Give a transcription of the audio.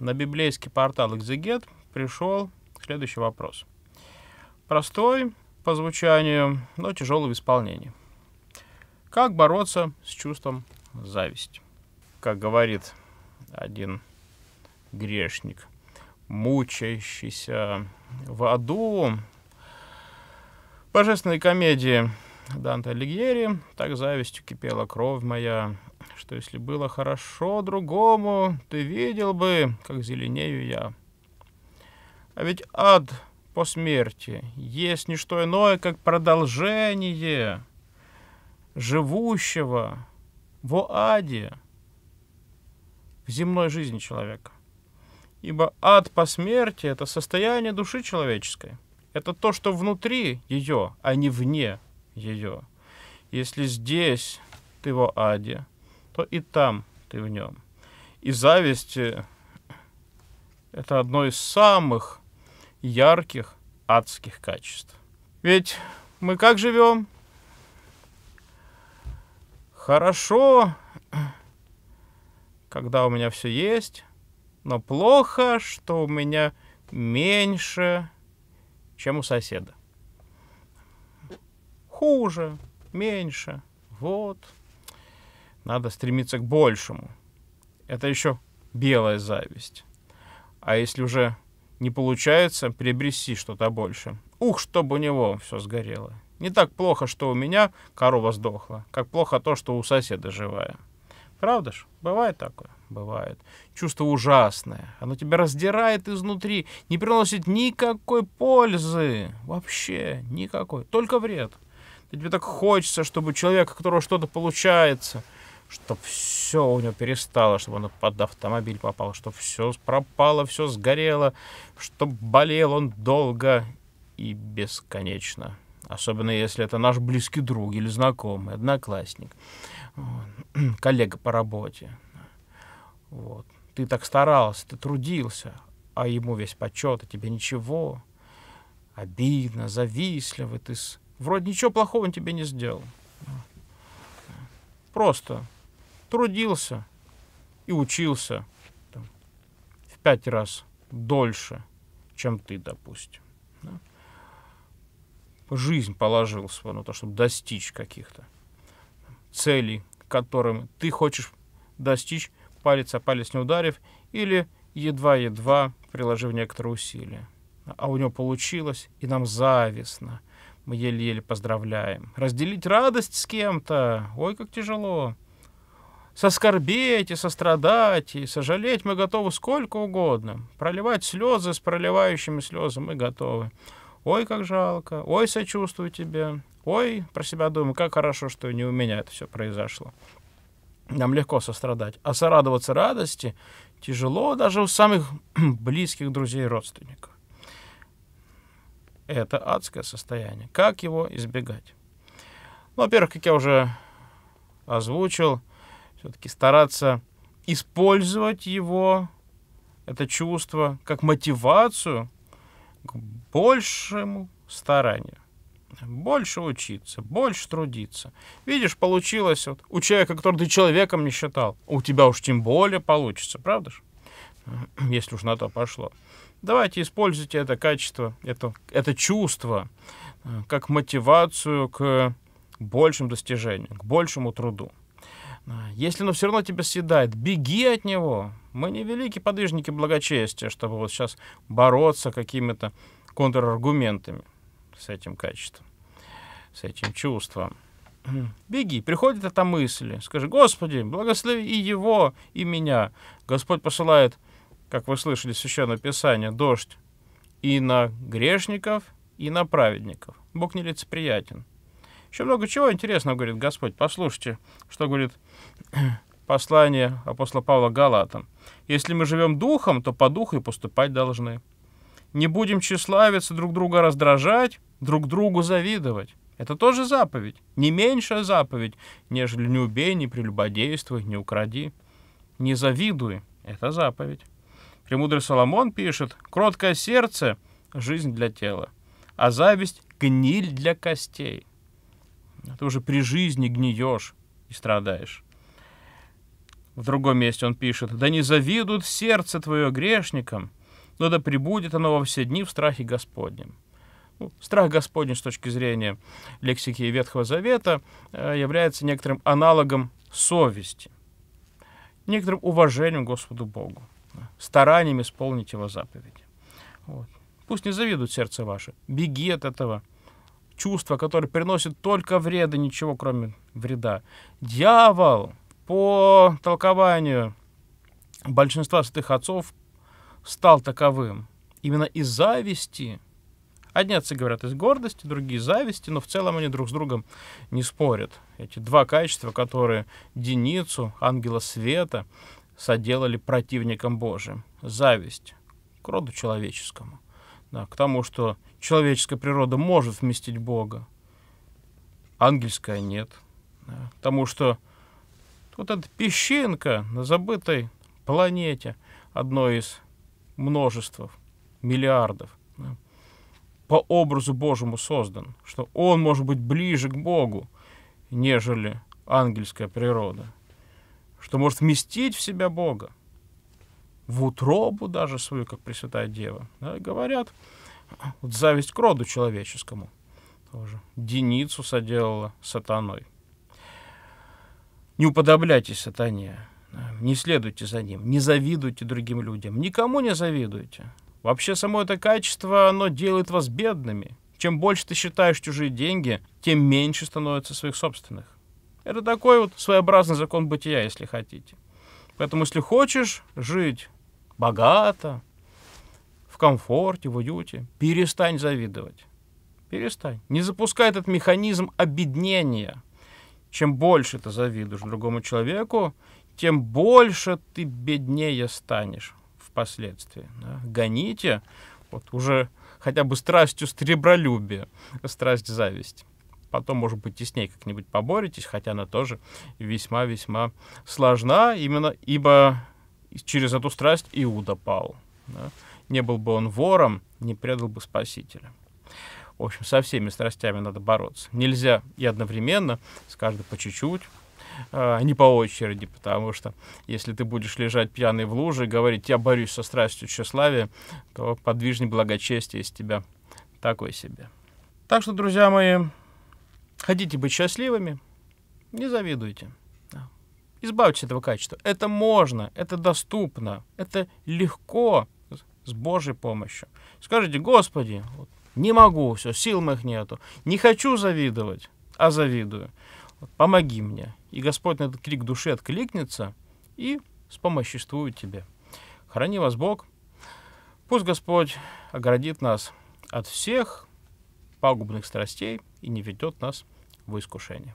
на библейский портал «Экзегет» пришел следующий вопрос. Простой по звучанию, но тяжелый в исполнении. Как бороться с чувством зависти? Как говорит один грешник, мучающийся в аду, в божественной комедии Данте Алигьери, так завистью кипела кровь моя, что если было хорошо другому, ты видел бы, как зеленею я. А ведь ад по смерти есть не что иное, как продолжение живущего в аде в земной жизни человека. Ибо ад по смерти — это состояние души человеческой. Это то, что внутри ее, а не вне ее. Если здесь ты в аде — то и там ты в нем. И зависть э, — это одно из самых ярких адских качеств. Ведь мы как живем? Хорошо, когда у меня все есть, но плохо, что у меня меньше, чем у соседа. Хуже, меньше, вот — надо стремиться к большему. Это еще белая зависть. А если уже не получается, приобрести что-то больше. Ух, чтобы у него все сгорело. Не так плохо, что у меня корова сдохла, как плохо то, что у соседа живая. Правда ж? Бывает такое? Бывает. Чувство ужасное. Оно тебя раздирает изнутри, не приносит никакой пользы. Вообще никакой. Только вред. И тебе так хочется, чтобы человек, у которого что-то получается, чтобы все у него перестало, чтобы он под автомобиль попал, чтобы все пропало, все сгорело, чтобы болел он долго и бесконечно. Особенно если это наш близкий друг или знакомый, одноклассник, коллега по работе. Вот. Ты так старался, ты трудился, а ему весь почет, а тебе ничего. Обидно, завистливо, ты... Вроде ничего плохого он тебе не сделал. Просто трудился и учился там, в пять раз дольше, чем ты, допустим. Да? Ну, жизнь положил свою на ну, то, чтобы достичь каких-то целей, которым ты хочешь достичь, палец о палец не ударив, или едва-едва приложив некоторые усилия. А у него получилось, и нам завистно. Мы еле-еле поздравляем. Разделить радость с кем-то, ой, как тяжело. Соскорбеть и сострадать, и сожалеть мы готовы сколько угодно. Проливать слезы с проливающими слезы мы готовы. Ой, как жалко, ой, сочувствую тебе, ой, про себя думаю, как хорошо, что не у меня это все произошло. Нам легко сострадать. А сорадоваться радости тяжело даже у самых близких друзей и родственников. Это адское состояние. Как его избегать? Ну, во-первых, как я уже озвучил, все-таки стараться использовать его, это чувство, как мотивацию к большему старанию. Больше учиться, больше трудиться. Видишь, получилось вот у человека, который ты человеком не считал. У тебя уж тем более получится, правда же? Если уж на то пошло. Давайте используйте это качество, это, это чувство, э, как мотивацию к большим достижениям, к большему труду. А, если оно все равно тебя съедает, беги от него. Мы не великие подвижники благочестия, чтобы вот сейчас бороться какими-то контраргументами с этим качеством, с этим чувством. Беги, приходит эта мысль. Скажи, Господи, благослови и его, и меня. Господь посылает, как вы слышали, Священное Писание, дождь и на грешников, и на праведников. Бог не лицеприятен. Еще много чего интересного, говорит Господь. Послушайте, что говорит послание апостола Павла Галатам. Если мы живем духом, то по духу и поступать должны. Не будем тщеславиться, друг друга раздражать, друг другу завидовать. Это тоже заповедь, не меньшая заповедь, нежели не убей, не прелюбодействуй, не укради. Не завидуй, это заповедь. Премудрый Соломон пишет, кроткое сердце — жизнь для тела, а зависть — гниль для костей ты уже при жизни гниешь и страдаешь. В другом месте он пишет, «Да не завидует сердце твое грешникам, но да пребудет оно во все дни в страхе Господнем». Ну, страх Господень с точки зрения лексики Ветхого Завета э, является некоторым аналогом совести, некоторым уважением Господу Богу, старанием исполнить Его заповеди. Вот. Пусть не завидует сердце ваше. Беги от этого, чувство, которое приносят только вреда, ничего кроме вреда. Дьявол, по толкованию большинства святых отцов, стал таковым. Именно из зависти. Одни отцы говорят из гордости, другие из зависти, но в целом они друг с другом не спорят. Эти два качества, которые Деницу, ангела света, соделали противником Божиим. Зависть к роду человеческому – да, к тому, что человеческая природа может вместить Бога, ангельская нет. Да, к тому, что вот эта песчинка на забытой планете, одной из множеств, миллиардов, да, по образу Божьему создан, что он может быть ближе к Богу, нежели ангельская природа, что может вместить в себя Бога в утробу даже свою, как Пресвятая Дева. Да, говорят, «А, вот зависть к роду человеческому тоже. Деницу соделала сатаной. Не уподобляйтесь сатане, не следуйте за ним, не завидуйте другим людям, никому не завидуйте. Вообще само это качество, оно делает вас бедными. Чем больше ты считаешь чужие деньги, тем меньше становится своих собственных. Это такой вот своеобразный закон бытия, если хотите. Поэтому, если хочешь жить богато, в комфорте, в уюте. Перестань завидовать. Перестань. Не запускай этот механизм обеднения. Чем больше ты завидуешь другому человеку, тем больше ты беднее станешь впоследствии. Да? Гоните вот уже хотя бы страстью стребролюбия, страсть зависть. Потом, может быть, и с ней как-нибудь поборетесь, хотя она тоже весьма-весьма сложна, именно ибо через эту страсть Иуда пал. Да? Не был бы он вором, не предал бы Спасителя. В общем, со всеми страстями надо бороться. Нельзя и одновременно, с каждой по чуть-чуть, а не по очереди, потому что если ты будешь лежать пьяный в луже и говорить «я борюсь со страстью тщеславия», то подвижник благочестие из тебя такой себе. Так что, друзья мои, хотите быть счастливыми, не завидуйте. Избавьтесь от этого качества. Это можно, это доступно, это легко с Божьей помощью. Скажите, Господи, не могу, все, сил моих нету, не хочу завидовать, а завидую. Помоги мне. И Господь на этот крик души откликнется и спомоществует тебе. Храни вас Бог. Пусть Господь оградит нас от всех пагубных страстей и не ведет нас в искушение.